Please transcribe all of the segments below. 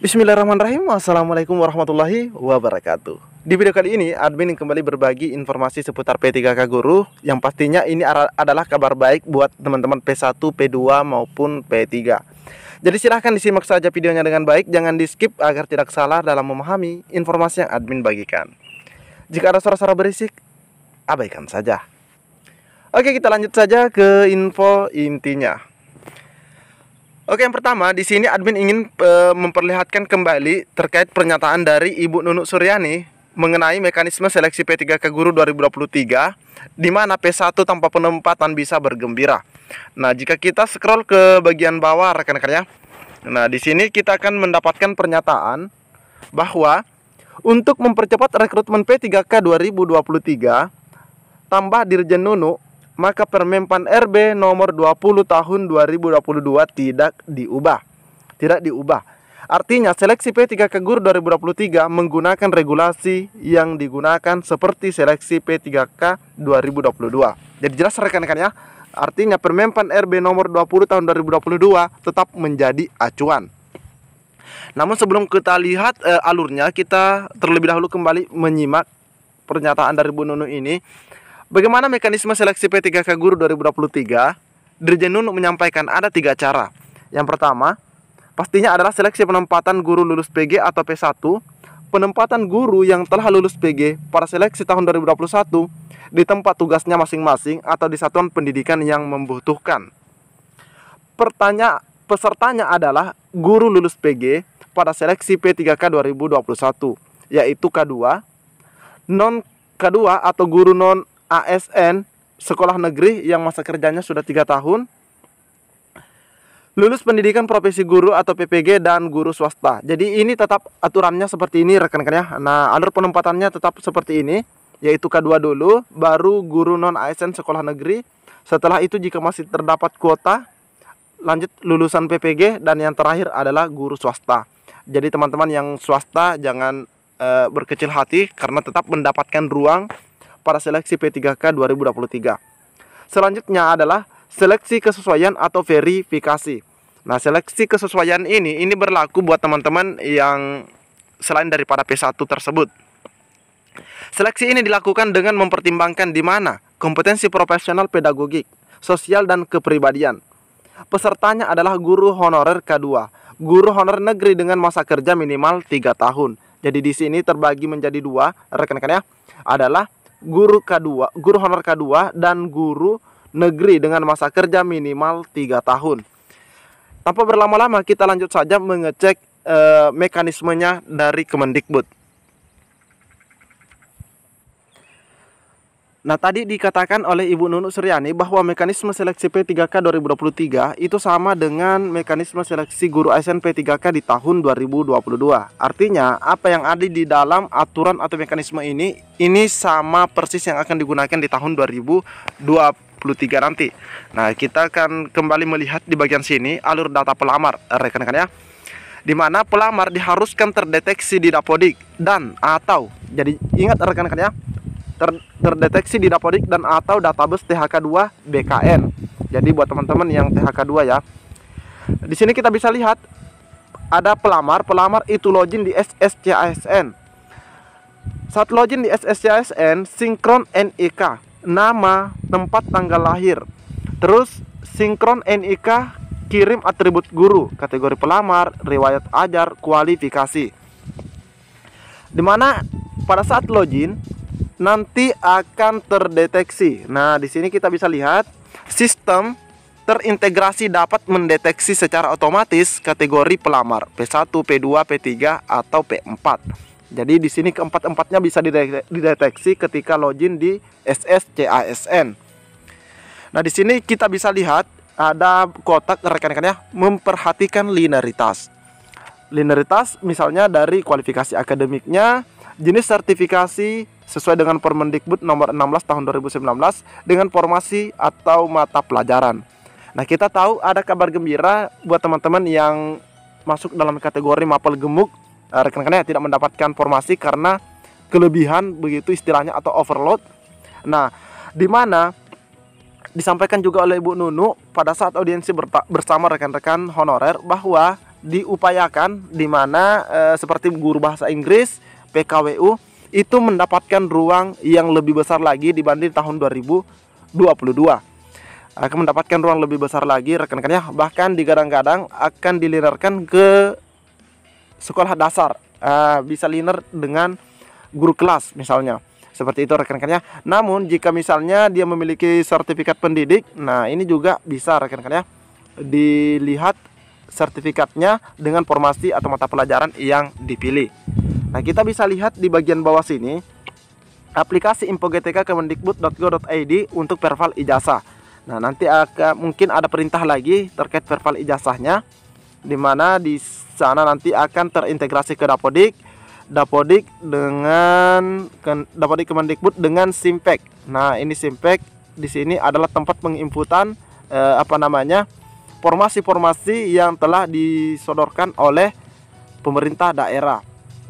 Bismillahirrahmanirrahim Assalamualaikum warahmatullahi wabarakatuh Di video kali ini admin kembali berbagi informasi seputar P3K Guru Yang pastinya ini adalah kabar baik buat teman-teman P1, P2 maupun P3 Jadi silahkan disimak saja videonya dengan baik Jangan di skip agar tidak salah dalam memahami informasi yang admin bagikan Jika ada suara-suara berisik, abaikan saja Oke kita lanjut saja ke info intinya Oke, yang pertama di sini admin ingin e, memperlihatkan kembali terkait pernyataan dari Ibu Nunuk Suryani mengenai mekanisme seleksi P3K Guru 2023 di mana P1 tanpa penempatan bisa bergembira. Nah, jika kita scroll ke bagian bawah rekan-rekan ya. Nah, di sini kita akan mendapatkan pernyataan bahwa untuk mempercepat rekrutmen P3K 2023 tambah Dirjen Nunuk maka Permenpan RB nomor 20 tahun 2022 tidak diubah. Tidak diubah. Artinya seleksi P3 k GUR 2023 menggunakan regulasi yang digunakan seperti seleksi P3K 2022. Jadi jelas rekan-rekan ya. Artinya Permenpan RB nomor 20 tahun 2022 tetap menjadi acuan. Namun sebelum kita lihat e, alurnya, kita terlebih dahulu kembali menyimak pernyataan dari Bu Nunu ini. Bagaimana mekanisme seleksi P3K Guru 2023? Dirjen Nunuk menyampaikan ada tiga cara. Yang pertama, pastinya adalah seleksi penempatan guru lulus PG atau P1, penempatan guru yang telah lulus PG pada seleksi tahun 2021 di tempat tugasnya masing-masing atau di satuan pendidikan yang membutuhkan. Pertanya pesertanya adalah guru lulus PG pada seleksi P3K 2021, yaitu K2, non K2 atau guru non ASN sekolah negeri yang masa kerjanya sudah tiga tahun lulus pendidikan profesi guru atau PPG dan guru swasta. Jadi ini tetap aturannya seperti ini rekan-rekan ya. Nah, alur penempatannya tetap seperti ini yaitu K2 dulu, baru guru non ASN sekolah negeri. Setelah itu jika masih terdapat kuota, lanjut lulusan PPG dan yang terakhir adalah guru swasta. Jadi teman-teman yang swasta jangan e, berkecil hati karena tetap mendapatkan ruang pada seleksi P3K 2023. Selanjutnya adalah seleksi kesesuaian atau verifikasi. Nah, seleksi kesesuaian ini ini berlaku buat teman-teman yang selain daripada P1 tersebut. Seleksi ini dilakukan dengan mempertimbangkan di mana kompetensi profesional pedagogik, sosial dan kepribadian. Pesertanya adalah guru honorer K2, guru honorer negeri dengan masa kerja minimal 3 tahun. Jadi di sini terbagi menjadi dua, rekan-rekan ya. Adalah guru K2, guru honor K2 dan guru negeri dengan masa kerja minimal 3 tahun. Tanpa berlama-lama kita lanjut saja mengecek e, mekanismenya dari Kemendikbud. Nah tadi dikatakan oleh Ibu Nunu Suryani bahwa mekanisme seleksi P3K 2023 itu sama dengan mekanisme seleksi guru ASN P3K di tahun 2022. Artinya apa yang ada di dalam aturan atau mekanisme ini ini sama persis yang akan digunakan di tahun 2023 nanti. Nah kita akan kembali melihat di bagian sini alur data pelamar rekan-rekan ya di mana pelamar diharuskan terdeteksi di Dapodik dan atau jadi ingat rekan-rekan ya ter terdeteksi di Dapodik dan atau database THK2 BKN. Jadi buat teman-teman yang THK2 ya. Di sini kita bisa lihat ada pelamar, pelamar itu login di SSCASN. Saat login di SSCASN, sinkron NIK, nama, tempat tanggal lahir. Terus sinkron NIK kirim atribut guru, kategori pelamar, riwayat ajar, kualifikasi. Dimana pada saat login, nanti akan terdeteksi. Nah, di sini kita bisa lihat sistem terintegrasi dapat mendeteksi secara otomatis kategori pelamar P1, P2, P3 atau P4. Jadi di sini keempat-empatnya bisa dideteksi ketika login di SSCASN. Nah, di sini kita bisa lihat ada kotak rekan-rekannya memperhatikan linearitas. Linearitas misalnya dari kualifikasi akademiknya, jenis sertifikasi sesuai dengan Permendikbud nomor 16 tahun 2019 dengan formasi atau mata pelajaran. Nah, kita tahu ada kabar gembira buat teman-teman yang masuk dalam kategori mapel gemuk eh, rekan-rekannya tidak mendapatkan formasi karena kelebihan begitu istilahnya atau overload. Nah, di mana disampaikan juga oleh Ibu Nunu pada saat audiensi bersama rekan-rekan honorer bahwa diupayakan di mana e, seperti guru bahasa Inggris PKWU itu mendapatkan ruang yang lebih besar lagi dibanding tahun 2022 akan mendapatkan ruang lebih besar lagi rekan-rekannya bahkan digadang-gadang akan dilinerkan ke sekolah dasar uh, bisa liner dengan guru kelas misalnya seperti itu rekan-rekannya namun jika misalnya dia memiliki sertifikat pendidik nah ini juga bisa rekan-rekannya dilihat sertifikatnya dengan formasi atau mata pelajaran yang dipilih Nah, kita bisa lihat di bagian bawah sini aplikasi info infogtk kemendikbud.go.id untuk perval ijazah. Nah, nanti akan mungkin ada perintah lagi terkait perval ijazahnya di mana di sana nanti akan terintegrasi ke Dapodik, Dapodik dengan Dapodik Kemendikbud dengan Simpek. Nah, ini Simpek di sini adalah tempat penginputan eh, apa namanya? formasi-formasi yang telah disodorkan oleh pemerintah daerah.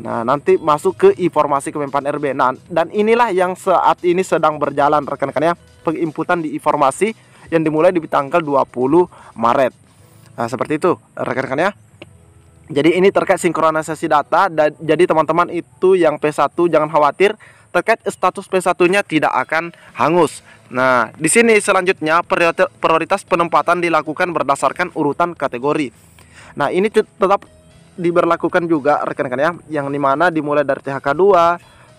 Nah, nanti masuk ke informasi Kemenpan RB. Nah, dan inilah yang saat ini sedang berjalan rekan-rekan ya, penginputan di informasi yang dimulai di tanggal 20 Maret. Nah, seperti itu rekan-rekan ya. Jadi ini terkait sinkronisasi data dan jadi teman-teman itu yang P1 jangan khawatir terkait status P1-nya tidak akan hangus. Nah, di sini selanjutnya prioritas penempatan dilakukan berdasarkan urutan kategori. Nah, ini tetap diberlakukan juga rekan-rekan ya yang dimana dimulai dari THK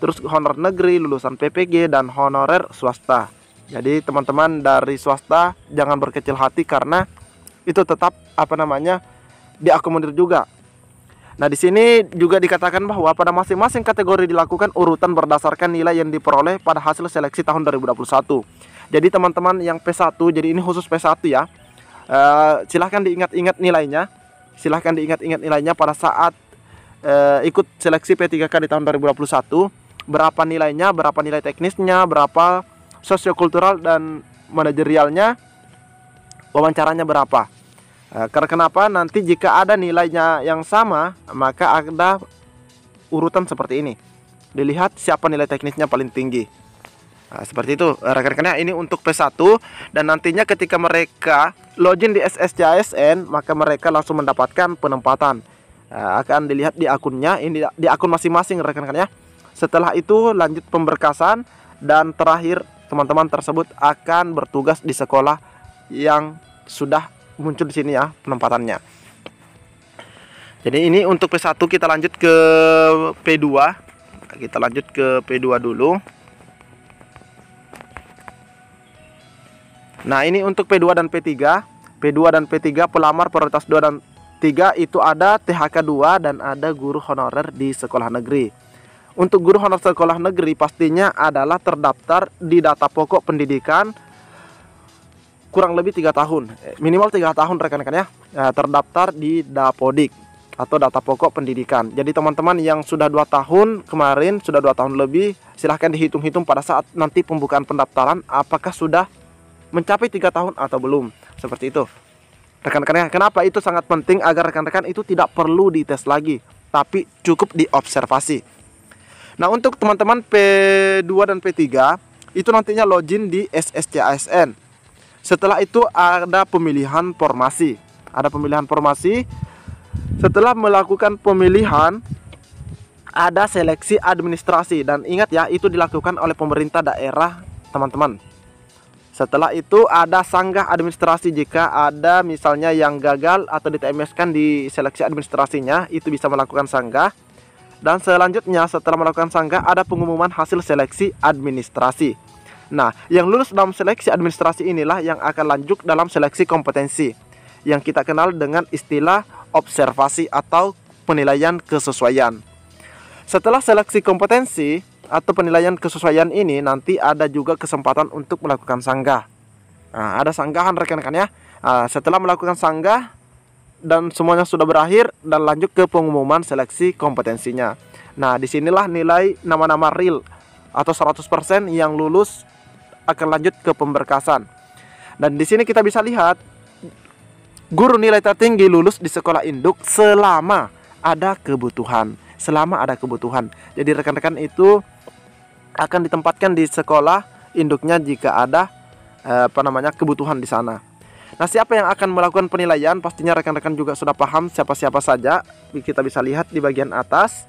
2 terus honor negeri lulusan PPG dan honorer swasta jadi teman-teman dari swasta jangan berkecil hati karena itu tetap apa namanya diakomodir juga Nah, di sini juga dikatakan bahwa pada masing-masing kategori dilakukan urutan berdasarkan nilai yang diperoleh pada hasil seleksi tahun 2021. Jadi teman-teman yang P1, jadi ini khusus P1 ya. Uh, silahkan diingat-ingat nilainya Silahkan diingat-ingat nilainya pada saat uh, ikut seleksi P3K di tahun 2021. Berapa nilainya, berapa nilai teknisnya, berapa sosiokultural dan manajerialnya, wawancaranya berapa. Eh, karena kenapa? Nanti jika ada nilainya yang sama, maka ada urutan seperti ini. Dilihat siapa nilai teknisnya paling tinggi. Nah, seperti itu eh, rekan-rekannya ini untuk P1 dan nantinya ketika mereka login di SSJSN maka mereka langsung mendapatkan penempatan nah, akan dilihat di akunnya ini di akun masing-masing rekan-rekannya setelah itu lanjut pemberkasan dan terakhir teman-teman tersebut akan bertugas di sekolah yang sudah muncul di sini ya penempatannya jadi ini untuk P1 kita lanjut ke P2 kita lanjut ke P2 dulu Nah, ini untuk P2 dan P3. P2 dan P3 pelamar prioritas 2 dan 3 itu ada THK 2 dan ada guru honorer di sekolah negeri. Untuk guru honor sekolah negeri pastinya adalah terdaftar di data pokok pendidikan kurang lebih 3 tahun eh, minimal 3 tahun rekan-rekan ya eh, terdaftar di Dapodik atau data pokok pendidikan. Jadi teman-teman yang sudah dua tahun kemarin sudah dua tahun lebih silahkan dihitung-hitung pada saat nanti pembukaan pendaftaran apakah sudah mencapai tiga tahun atau belum seperti itu rekan-rekan ya, kenapa itu sangat penting agar rekan-rekan itu tidak perlu dites lagi tapi cukup diobservasi nah untuk teman-teman P2 dan P3 itu nantinya login di SSCASN setelah itu ada pemilihan formasi ada pemilihan formasi setelah melakukan pemilihan ada seleksi administrasi dan ingat ya itu dilakukan oleh pemerintah daerah teman-teman setelah itu ada sanggah administrasi jika ada misalnya yang gagal atau TMS kan di seleksi administrasinya itu bisa melakukan sanggah. Dan selanjutnya setelah melakukan sanggah ada pengumuman hasil seleksi administrasi. Nah, yang lulus dalam seleksi administrasi inilah yang akan lanjut dalam seleksi kompetensi yang kita kenal dengan istilah observasi atau penilaian kesesuaian. Setelah seleksi kompetensi, atau penilaian kesesuaian ini nanti ada juga kesempatan untuk melakukan sanggah. Nah, ada sanggahan rekan-rekan ya. Nah, setelah melakukan sanggah dan semuanya sudah berakhir dan lanjut ke pengumuman seleksi kompetensinya. Nah, disinilah nilai nama-nama real atau 100% yang lulus akan lanjut ke pemberkasan. Dan di sini kita bisa lihat guru nilai tertinggi lulus di sekolah induk selama ada kebutuhan selama ada kebutuhan. Jadi rekan-rekan itu akan ditempatkan di sekolah induknya jika ada eh, apa namanya kebutuhan di sana. Nah, siapa yang akan melakukan penilaian? Pastinya rekan-rekan juga sudah paham siapa-siapa saja. Kita bisa lihat di bagian atas.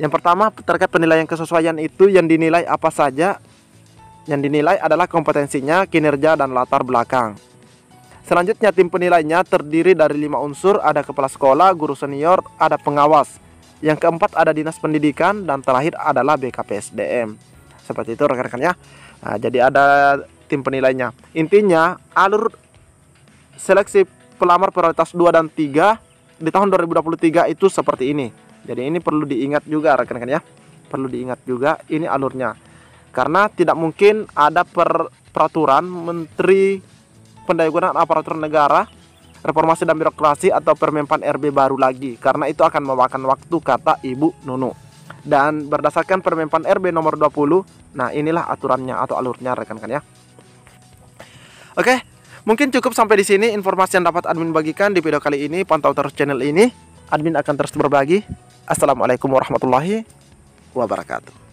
Yang pertama terkait penilaian kesesuaian itu yang dinilai apa saja? Yang dinilai adalah kompetensinya, kinerja dan latar belakang. Selanjutnya tim penilainya terdiri dari lima unsur, ada kepala sekolah, guru senior, ada pengawas. Yang keempat ada Dinas Pendidikan dan terakhir adalah BKPSDM. Seperti itu rekan-rekan ya. Nah, jadi ada tim penilainya. Intinya alur seleksi pelamar prioritas 2 dan 3 di tahun 2023 itu seperti ini. Jadi ini perlu diingat juga rekan-rekan ya. Perlu diingat juga ini alurnya. Karena tidak mungkin ada per peraturan Menteri Pendayagunaan Aparatur Negara reformasi dan birokrasi atau Permempan RB baru lagi karena itu akan memakan waktu kata Ibu Nunu. Dan berdasarkan Permempan RB nomor 20, nah inilah aturannya atau alurnya rekan-rekan ya. Oke, mungkin cukup sampai di sini informasi yang dapat admin bagikan di video kali ini. Pantau terus channel ini. Admin akan terus berbagi. Assalamualaikum warahmatullahi wabarakatuh.